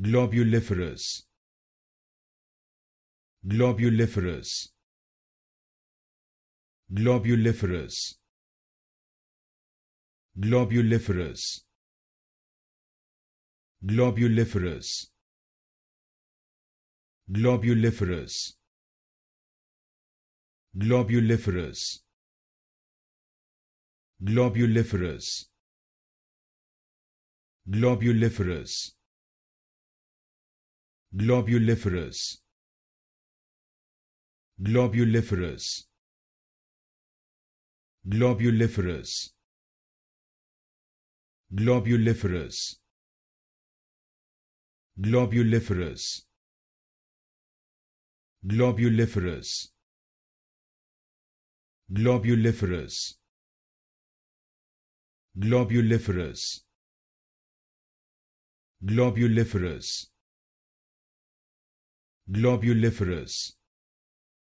globuliferous globuliferous globuliferous globuliferous globuliferous globuliferous globuliferous globuliferous globuliferous globuliferous globuliferous globuliferous globuliferous globuliferous globuliferous globuliferous globuliferous globuliferous globuliferous